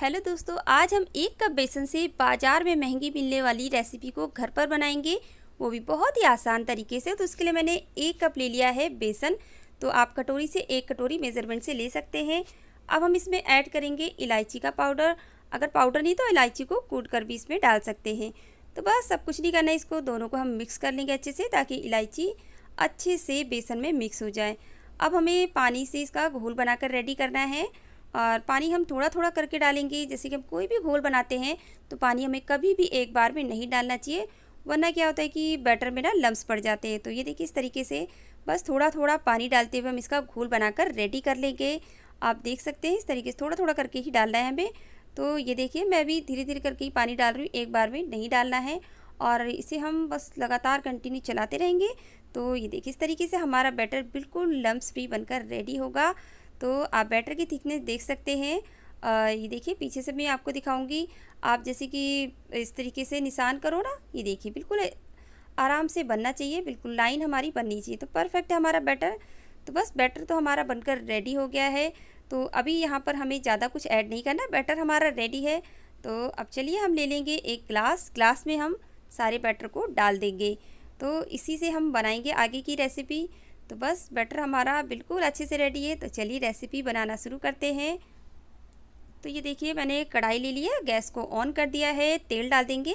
hello दोस्तों आज हम एक कप बेसन से बाज़ार में महंगी मिलने वाली रेसिपी को घर पर बनाएंगे वो भी बहुत ही आसान तरीके से तो उसके लिए मैंने एक कप ले लिया है बेसन तो आप कटोरी से एक कटोरी मेज़रमेंट से ले सकते हैं अब हम इसमें ऐड करेंगे इलायची का पाउडर अगर पाउडर नहीं तो इलायची को कूट कर भी इसमें डाल सकते हैं तो बस सब कुछ नहीं करना है इसको दोनों को हम मिक्स कर लेंगे अच्छे से ताकि इलायची अच्छे से बेसन में मिक्स हो जाए अब हमें पानी से इसका घोल बनाकर रेडी करना है और पानी हम थोड़ा थोड़ा करके डालेंगे जैसे कि हम कोई भी घोल बनाते हैं तो पानी हमें कभी भी एक बार में नहीं डालना चाहिए वरना क्या होता है कि बैटर में ना लम्ब पड़ जाते हैं तो ये देखिए इस तरीके से बस थोड़ा थोड़ा पानी डालते हुए हम इसका घोल बनाकर रेडी कर लेंगे आप देख सकते हैं इस तरीके से थोड़ा थोड़ा करके ही डालना है हमें तो ये देखिए मैं भी धीरे धीरे करके ही पानी डाल रही हूँ एक बार में नहीं डालना है और इसे हम बस लगातार कंटिन्यू चलाते रहेंगे तो ये देखिए इस तरीके से हमारा बैटर बिल्कुल लम्ब भी बनकर रेडी होगा तो आप बैटर की थिकनेस देख सकते हैं आ, ये देखिए पीछे से मैं आपको दिखाऊंगी आप जैसे कि इस तरीके से निशान करो ना ये देखिए बिल्कुल आराम से बनना चाहिए बिल्कुल लाइन हमारी बननी चाहिए तो परफेक्ट है हमारा बैटर तो बस बैटर तो हमारा बनकर रेडी हो गया है तो अभी यहाँ पर हमें ज़्यादा कुछ ऐड नहीं करना बैटर हमारा रेडी है तो अब चलिए हम ले लेंगे एक ग्लास ग्लास में हम सारे बैटर को डाल देंगे तो इसी से हम बनाएंगे आगे की रेसिपी तो बस बटर हमारा बिल्कुल अच्छे से रेडी है तो चलिए रेसिपी बनाना शुरू करते हैं तो ये देखिए मैंने कढ़ाई ले लिया गैस को ऑन कर दिया है तेल डाल देंगे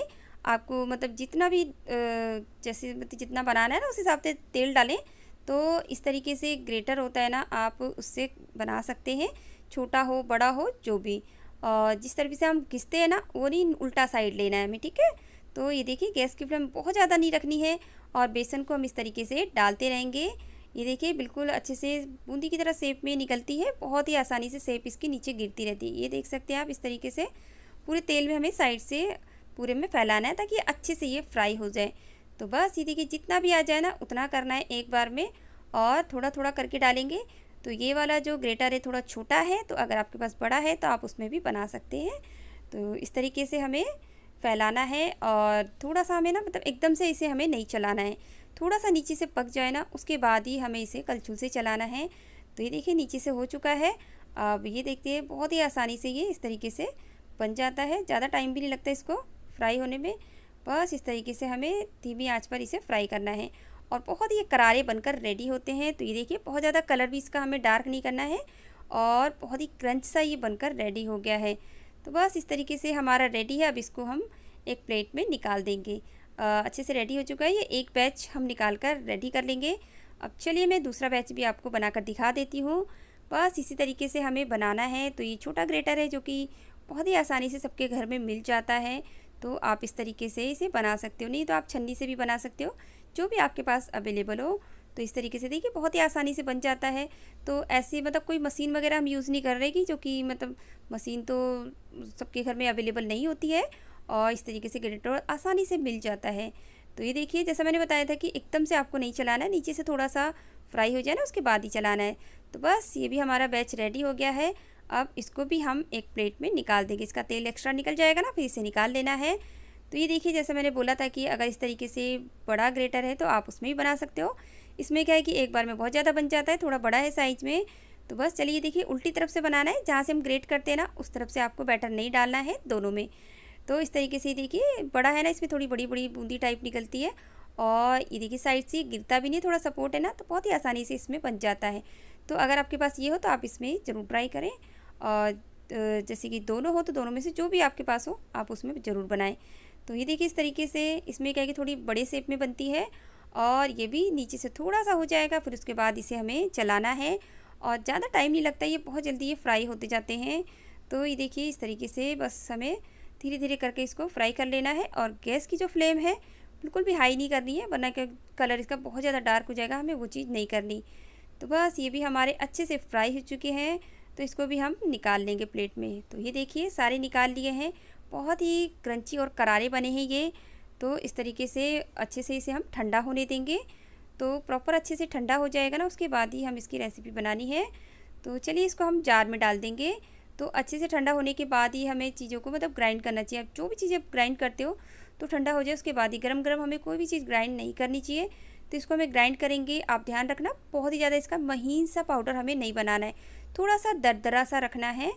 आपको मतलब जितना भी जैसे मतलब जितना बनाना है ना उस हिसाब से तेल डालें तो इस तरीके से ग्रेटर होता है ना आप उससे बना सकते हैं छोटा हो बड़ा हो जो भी और जिस तरीके से हम घिसते हैं ना वो नहीं उल्टा साइड लेना है हमें ठीक है तो ये देखिए गैस की फ्लेम बहुत ज़्यादा नहीं रखनी है और बेसन को हम इस तरीके से डालते रहेंगे ये देखिए बिल्कुल अच्छे से बूंदी की तरह सेप में निकलती है बहुत ही आसानी से सेप इसके नीचे गिरती रहती है ये देख सकते हैं आप इस तरीके से पूरे तेल में हमें साइड से पूरे में फैलाना है ताकि अच्छे से ये फ्राई हो जाए तो बस ये देखिए जितना भी आ जाए ना उतना करना है एक बार में और थोड़ा थोड़ा करके डालेंगे तो ये वाला जो ग्रेटर है थोड़ा छोटा है तो अगर आपके पास बड़ा है तो आप उसमें भी बना सकते हैं तो इस तरीके से हमें फैलाना है और थोड़ा सा हमें ना मतलब एकदम से इसे हमें नहीं चलाना है थोड़ा सा नीचे से पक जाए ना उसके बाद ही हमें इसे कलछुल से चलाना है तो ये देखिए नीचे से हो चुका है अब ये देखते हैं बहुत ही आसानी से ये इस तरीके से बन जाता है ज़्यादा टाइम भी नहीं लगता इसको फ्राई होने में बस इस तरीके से हमें धीमी आंच पर इसे फ्राई करना है और बहुत ही करारे बनकर रेडी होते हैं तो ये देखिए बहुत ज़्यादा कलर भी इसका हमें डार्क नहीं करना है और बहुत ही क्रंच सा ये बनकर रेडी हो गया है तो बस इस तरीके से हमारा रेडी है अब इसको हम एक प्लेट में निकाल देंगे अच्छे से रेडी हो चुका है ये एक बैच हम निकाल कर रेडी कर लेंगे अब चलिए मैं दूसरा बैच भी आपको बनाकर दिखा देती हूँ बस इसी तरीके से हमें बनाना है तो ये छोटा ग्रेटर है जो कि बहुत ही आसानी से सबके घर में मिल जाता है तो आप इस तरीके से इसे बना सकते हो नहीं तो आप छन्नी से भी बना सकते हो जो भी आपके पास अवेलेबल हो तो इस तरीके से देखिए बहुत ही आसानी से बन जाता है तो ऐसे मतलब कोई मशीन वगैरह हम यूज़ नहीं कर रहे कि जो कि मतलब मशीन तो सबके घर में अवेलेबल नहीं होती है और इस तरीके से ग्रेटर आसानी से मिल जाता है तो ये देखिए जैसा मैंने बताया था कि एकदम से आपको नहीं चलाना है नीचे से थोड़ा सा फ्राई हो जाए ना उसके बाद ही चलाना है तो बस ये भी हमारा बैच रेडी हो गया है अब इसको भी हम एक प्लेट में निकाल देंगे इसका तेल एक्स्ट्रा निकल जाएगा ना फिर इसे निकाल लेना है तो ये देखिए जैसे मैंने बोला था कि अगर इस तरीके से बड़ा ग्रेटर है तो आप उसमें भी बना सकते हो इसमें क्या है कि एक बार में बहुत ज़्यादा बन जाता है थोड़ा बड़ा है साइज़ में तो बस चलिए देखिए उल्टी तरफ से बनाना है जहाँ से हम ग्रेट करते हैं ना उस तरफ से आपको बैटर नहीं डालना है दोनों में तो इस तरीके से देखिए बड़ा है ना इसमें थोड़ी बड़ी बड़ी बूंदी टाइप निकलती है और ये देखिए साइड से गिरता भी नहीं थोड़ा सपोर्ट है ना तो बहुत ही आसानी से इसमें बन जाता है तो अगर आपके पास ये हो तो आप इसमें ज़रूर ट्राई करें और जैसे कि दोनों हो तो दोनों में से जो भी आपके पास हो आप उसमें ज़रूर बनाएं तो ये देखिए इस तरीके से इसमें क्या है कि थोड़ी बड़े शेप में बनती है और ये भी नीचे से थोड़ा सा हो जाएगा फिर उसके बाद इसे हमें चलाना है और ज़्यादा टाइम नहीं लगता ये बहुत जल्दी ये फ्राई होते जाते हैं तो ये देखिए इस तरीके से बस हमें धीरे धीरे करके इसको फ्राई कर लेना है और गैस की जो फ्लेम है बिल्कुल भी हाई नहीं करनी है वरना कलर इसका बहुत ज़्यादा डार्क हो जाएगा हमें वो चीज़ नहीं करनी तो बस ये भी हमारे अच्छे से फ्राई हो चुके हैं तो इसको भी हम निकाल लेंगे प्लेट में तो ये देखिए सारे निकाल लिए हैं बहुत ही क्रंची और करारे बने हैं ये तो इस तरीके से अच्छे से इसे हम ठंडा होने देंगे तो प्रॉपर अच्छे से ठंडा हो जाएगा ना उसके बाद ही हम इसकी रेसिपी बनानी है तो चलिए इसको हम जार में डाल देंगे तो अच्छे से ठंडा होने के बाद ही हमें चीज़ों को मतलब ग्राइंड करना चाहिए आप जो भी चीज़ें ग्राइंड करते हो तो ठंडा हो जाए उसके बाद ही गर्म गर्म हमें कोई भी चीज़ ग्राइंड नहीं करनी चाहिए तो इसको हमें ग्राइंड करेंगे आप ध्यान रखना बहुत ही ज़्यादा इसका महीन सा पाउडर हमें नहीं बनाना है थोड़ा सा दरदरा सा रखना है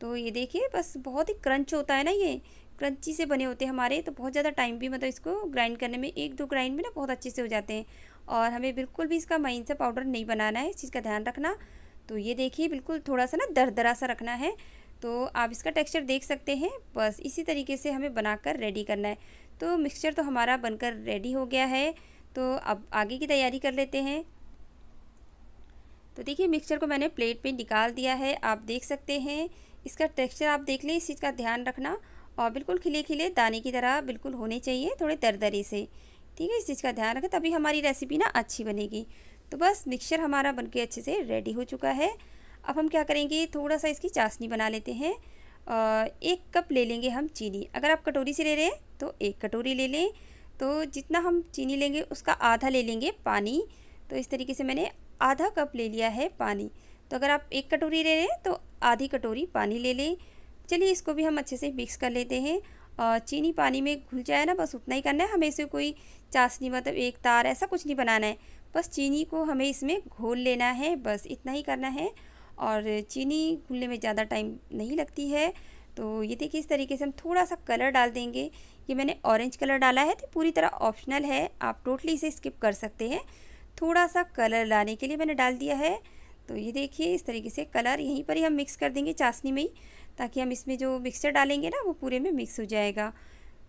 तो ये देखिए बस बहुत ही क्रंच होता है ना ये क्रंची से बने होते हैं हमारे तो बहुत ज़्यादा टाइम भी मतलब इसको ग्राइंड करने में एक दो ग्राइंड में ना बहुत अच्छे से हो जाते हैं और हमें बिल्कुल भी इसका महीन सा पाउडर नहीं बनाना है इस चीज़ का ध्यान रखना तो ये देखिए बिल्कुल थोड़ा सा ना दरदरा सा रखना है तो आप इसका टेक्सचर देख सकते हैं बस इसी तरीके से हमें बनाकर रेडी करना है तो मिक्सचर तो हमारा बनकर रेडी हो गया है तो अब आगे की तैयारी कर लेते हैं तो देखिए मिक्सचर को मैंने प्लेट पे निकाल दिया है आप देख सकते हैं इसका टेक्सचर आप देख लें इस चीज़ का ध्यान रखना और बिल्कुल खिले खिले दाने की तरह बिल्कुल होने चाहिए थोड़े दरदरे से ठीक है इस चीज़ का ध्यान रखें तभी हमारी रेसिपी ना अच्छी बनेगी तो बस मिक्सचर हमारा बनके अच्छे से रेडी हो चुका है अब हम क्या करेंगे थोड़ा सा इसकी चाशनी बना लेते हैं एक कप ले लेंगे हम चीनी अगर आप कटोरी से ले रहे हैं तो एक कटोरी ले लें तो जितना हम चीनी लेंगे उसका आधा ले लेंगे पानी तो इस तरीके से मैंने आधा कप ले लिया है पानी तो अगर आप एक कटोरी ले रहे हैं तो आधी कटोरी पानी ले लें चलिए इसको भी हम अच्छे से मिक्स कर लेते हैं और चीनी पानी में घुल जाए ना बस उतना ही करना है हमें इसे कोई चाशनी मतलब एक तार ऐसा कुछ नहीं बनाना है बस चीनी को हमें इसमें घोल लेना है बस इतना ही करना है और चीनी घुलने में ज़्यादा टाइम नहीं लगती है तो ये देखिए इस तरीके से हम थोड़ा सा कलर डाल देंगे ये मैंने ऑरेंज कलर डाला है तो पूरी तरह ऑप्शनल है आप टोटली इसे स्किप कर सकते हैं थोड़ा सा कलर लाने के लिए मैंने डाल दिया है तो ये देखिए इस तरीके से कलर यहीं पर ही हम मिक्स कर देंगे चाशनी में ही ताकि हम इसमें जो मिक्सचर डालेंगे ना वो पूरे में मिक्स हो जाएगा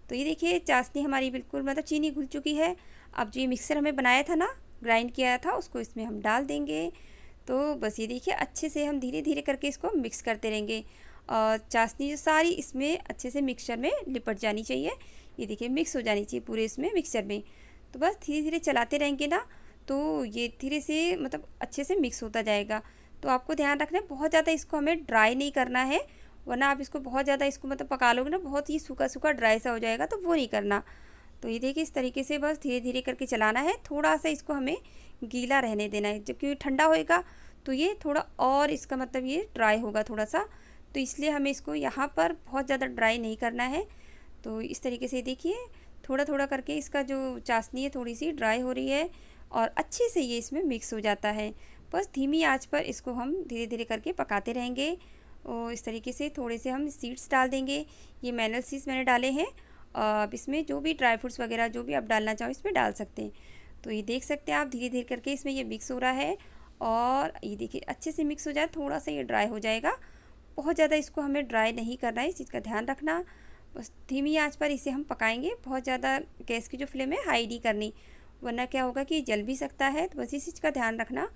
तो ये देखिए चाशनी हमारी बिल्कुल मतलब चीनी घुल चुकी है अब जो ये मिक्सर हमें बनाया था ना ग्राइंड किया था उसको इसमें हम डाल देंगे तो बस ये देखिए अच्छे से हम धीरे धीरे करके इसको मिक्स करते रहेंगे और चाशनी जो सारी इसमें अच्छे से मिक्सचर में लिपट जानी चाहिए ये देखिए मिक्स हो जानी चाहिए पूरे इसमें मिक्सचर में तो बस धीरे धीरे चलाते रहेंगे ना तो ये धीरे से मतलब अच्छे से मिक्स होता जाएगा तो आपको ध्यान रखना है बहुत ज़्यादा इसको हमें ड्राई नहीं करना है वरना आप इसको बहुत ज़्यादा इसको मतलब पका लोगे ना बहुत ही सूखा सूखा ड्राई सा हो जाएगा तो वो नहीं करना तो ये देखिए इस तरीके से बस धीरे धीरे करके चलाना है थोड़ा सा इसको हमें गीला रहने देना है जबकि क्योंकि ठंडा होएगा तो ये थोड़ा और इसका मतलब ये ड्राई होगा थोड़ा सा तो इसलिए हमें इसको यहाँ पर बहुत ज़्यादा ड्राई नहीं करना है तो इस तरीके से देखिए थोड़ा थोड़ा करके इसका जो चाशनी है थोड़ी सी ड्राई हो रही है और अच्छे से ये इसमें मिक्स हो जाता है बस धीमी आँच पर इसको हम धीरे धीरे करके पकाते रहेंगे और इस तरीके से थोड़े से हम सीड्स डाल देंगे ये मैनल सीड्स मैंने डाले हैं आप इसमें जो भी ड्राई फ्रूट्स वगैरह जो भी आप डालना चाहो इसमें डाल सकते हैं तो ये देख सकते हैं आप धीरे धीरे करके इसमें ये मिक्स हो रहा है और ये देखिए अच्छे से मिक्स हो जाए थोड़ा सा ये ड्राई हो जाएगा बहुत ज़्यादा इसको हमें ड्राई नहीं करना है इस चीज़ का ध्यान रखना बस धीमी आँच पर इसे हम पकाएंगे बहुत ज़्यादा गैस की जो फ्लेम है हाई नहीं करनी वरना क्या होगा कि जल भी सकता है तो बस इस चीज़ का ध्यान रखना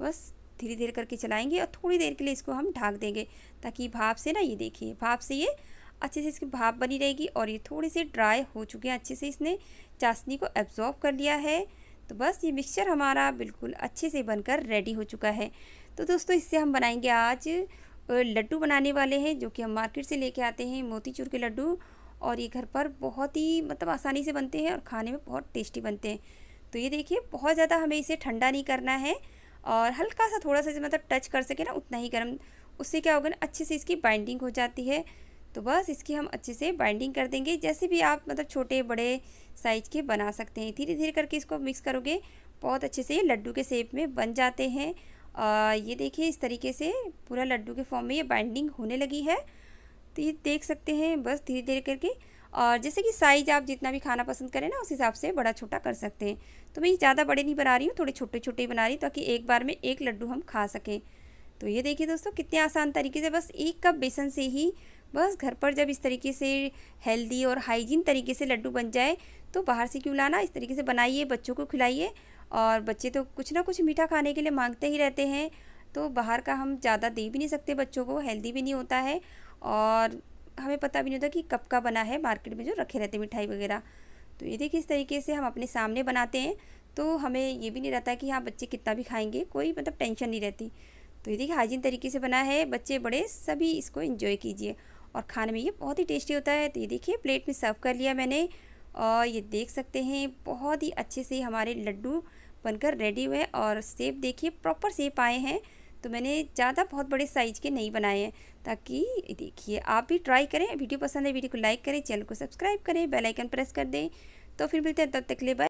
बस धीरे धीरे करके चलाएंगे और थोड़ी देर के लिए इसको हम ढाक देंगे ताकि भाप से ना ये देखिए भाप से ये अच्छे से इसकी भाप बनी रहेगी और ये थोड़े से ड्राई हो चुके हैं अच्छे से इसने चाशनी को एब्जॉर्व कर लिया है तो बस ये मिक्सचर हमारा बिल्कुल अच्छे से बनकर रेडी हो चुका है तो दोस्तों इससे हम बनाएंगे आज लड्डू बनाने वाले हैं जो कि हम मार्केट से लेके आते हैं मोतीचूर के लड्डू और ये घर पर बहुत ही मतलब आसानी से बनते हैं और खाने में बहुत टेस्टी बनते हैं तो ये देखिए बहुत ज़्यादा हमें इसे ठंडा नहीं करना है और हल्का सा थोड़ा सा मतलब टच कर सके ना उतना ही गर्म उससे क्या होगा ना अच्छे से इसकी बाइंडिंग हो जाती है तो बस इसकी हम अच्छे से बाइंडिंग कर देंगे जैसे भी आप मतलब छोटे बड़े साइज के बना सकते हैं धीरे धीरे करके इसको मिक्स करोगे बहुत अच्छे से लड्डू के शेप में बन जाते हैं आ, ये देखिए इस तरीके से पूरा लड्डू के फॉर्म में ये बाइंडिंग होने लगी है तो ये देख सकते हैं बस धीरे धीरे करके और जैसे कि साइज आप जितना भी खाना पसंद करें ना उस हिसाब से बड़ा छोटा कर सकते हैं तो मैं ज़्यादा बड़े नहीं बना रही हूँ थोड़े छोटे छोटे बना रही हूँ ताकि एक बार में एक लड्डू हम खा सकें तो ये देखिए दोस्तों कितने आसान तरीके से बस एक कप बेसन से ही बस घर पर जब इस तरीके से हेल्दी और हाइजीन तरीके से लड्डू बन जाए तो बाहर से क्यों लाना इस तरीके से बनाइए बच्चों को खिलाइए और बच्चे तो कुछ ना कुछ मीठा खाने के लिए मांगते ही रहते हैं तो बाहर का हम ज़्यादा दे भी नहीं सकते बच्चों को हेल्दी भी नहीं होता है और हमें पता भी नहीं होता कि कब का बना है मार्केट में जो रखे रहते मिठाई वगैरह तो ये देखिए इस तरीके से हम अपने सामने बनाते हैं तो हमें ये भी नहीं रहता कि हाँ बच्चे कितना भी खाएंगे कोई मतलब टेंशन नहीं रहती तो ये देखिए हाइजीन तरीके से बना है बच्चे बड़े सभी इसको इन्जॉय कीजिए और खाने में ये बहुत ही टेस्टी होता है तो ये देखिए प्लेट में सर्व कर लिया मैंने और ये देख सकते हैं बहुत ही अच्छे से हमारे लड्डू बनकर रेडी हुए और सेब देखिए प्रॉपर सेब आए हैं तो मैंने ज़्यादा बहुत बड़े साइज़ के नहीं बनाए हैं ताकि देखिए आप भी ट्राई करें वीडियो पसंद है वीडियो को लाइक करें चैनल को सब्सक्राइब करें बेल आइकन प्रेस कर दें तो फिर मिलते हैं तब तक ले